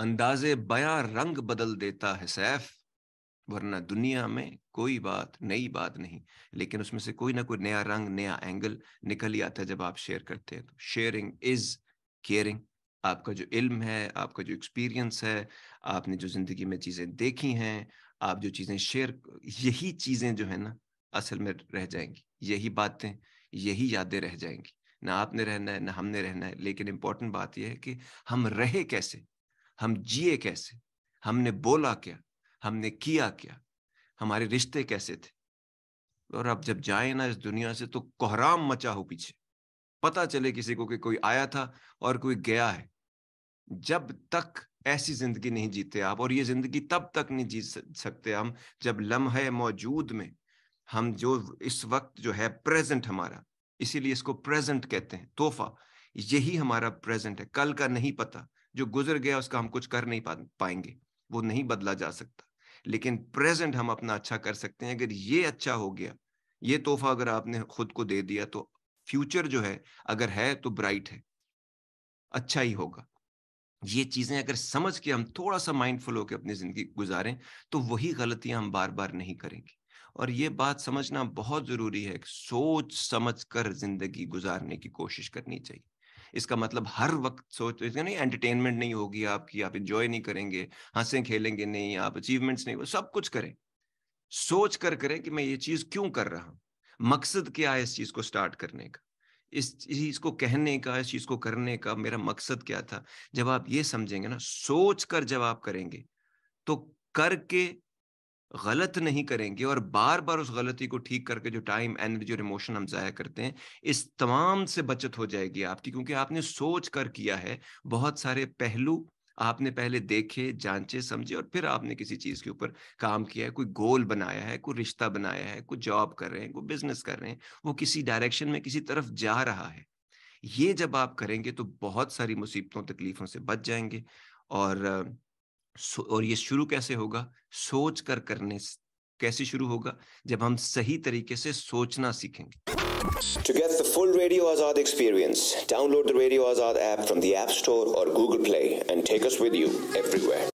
अंदाजे बया रंग बदल देता है सैफ वरना दुनिया में कोई बात नई बात नहीं लेकिन उसमें से कोई ना कोई नया रंग नया एंगल निकल ही आता है जब आप शेयर करते हैं तो शेयरिंग इज केयरिंग आपका जो इल्म है आपका जो एक्सपीरियंस है आपने जो जिंदगी में चीज़ें देखी हैं आप जो चीज़ें शेयर यही चीज़ें जो है ना असल में रह जाएंगी यही बातें यही यादें रह जाएंगी ना आपने रहना है ना हमने रहना है लेकिन इंपॉर्टेंट बात यह है कि हम रहे कैसे हम जिए कैसे हमने बोला क्या हमने किया क्या हमारे रिश्ते कैसे थे और आप जब जाए ना इस दुनिया से तो कोहराम मचा हो पीछे पता चले किसी को कि कोई आया था और कोई गया है जब तक ऐसी जिंदगी नहीं जीते आप और ये जिंदगी तब तक नहीं जी सकते हम जब लम्हे मौजूद में हम जो इस वक्त जो है प्रेजेंट हमारा इसीलिए इसको प्रेजेंट कहते हैं तोहफा यही हमारा प्रेजेंट है कल का नहीं पता जो गुजर गया उसका हम कुछ कर नहीं पाएंगे वो नहीं बदला जा सकता लेकिन प्रेजेंट हम अपना अच्छा कर सकते हैं अगर ये अच्छा हो गया ये तोहफा अगर आपने खुद को दे दिया तो फ्यूचर जो है अगर है तो ब्राइट है अच्छा ही होगा ये चीजें अगर समझ के हम थोड़ा सा माइंडफुल होकर अपनी जिंदगी गुजारें तो वही गलतियां हम बार बार नहीं करेंगे और ये बात समझना बहुत जरूरी है सोच समझ कर जिंदगी गुजारने की कोशिश करनी चाहिए इसका मतलब हर वक्त सोच इसका नहीं एंटरटेनमेंट नहीं होगी आपकी आप इंजॉय नहीं करेंगे हंसे खेलेंगे नहीं आप अचीवमेंट्स नहीं सब कुछ करें सोच कर करें कि मैं ये चीज क्यों कर रहा हूं मकसद क्या है इस चीज को स्टार्ट करने का इस चीज को कहने का इस चीज को करने का मेरा मकसद क्या था जब आप ये समझेंगे ना सोच कर जब आप करेंगे तो करके गलत नहीं करेंगे और बार बार उस गलती को ठीक करके जो टाइम एनर्जी और इमोशन हम जाया करते हैं इस तमाम से बचत हो जाएगी आपकी क्योंकि आपने सोच कर किया है बहुत सारे पहलू आपने पहले देखे जांचे समझे और फिर आपने किसी चीज के ऊपर काम किया है कोई गोल बनाया है कोई रिश्ता बनाया है कोई जॉब कर रहे हैं कोई बिजनेस कर रहे हैं वो किसी डायरेक्शन में किसी तरफ जा रहा है ये जब आप करेंगे तो बहुत सारी मुसीबतों तकलीफों से बच जाएंगे और और ये शुरू कैसे होगा सोच कर करने कैसे शुरू होगा जब हम सही तरीके से सोचना सीखेंगे to get the full radio Azad experience download the radio Azad app from the app store और Google play and take us with you everywhere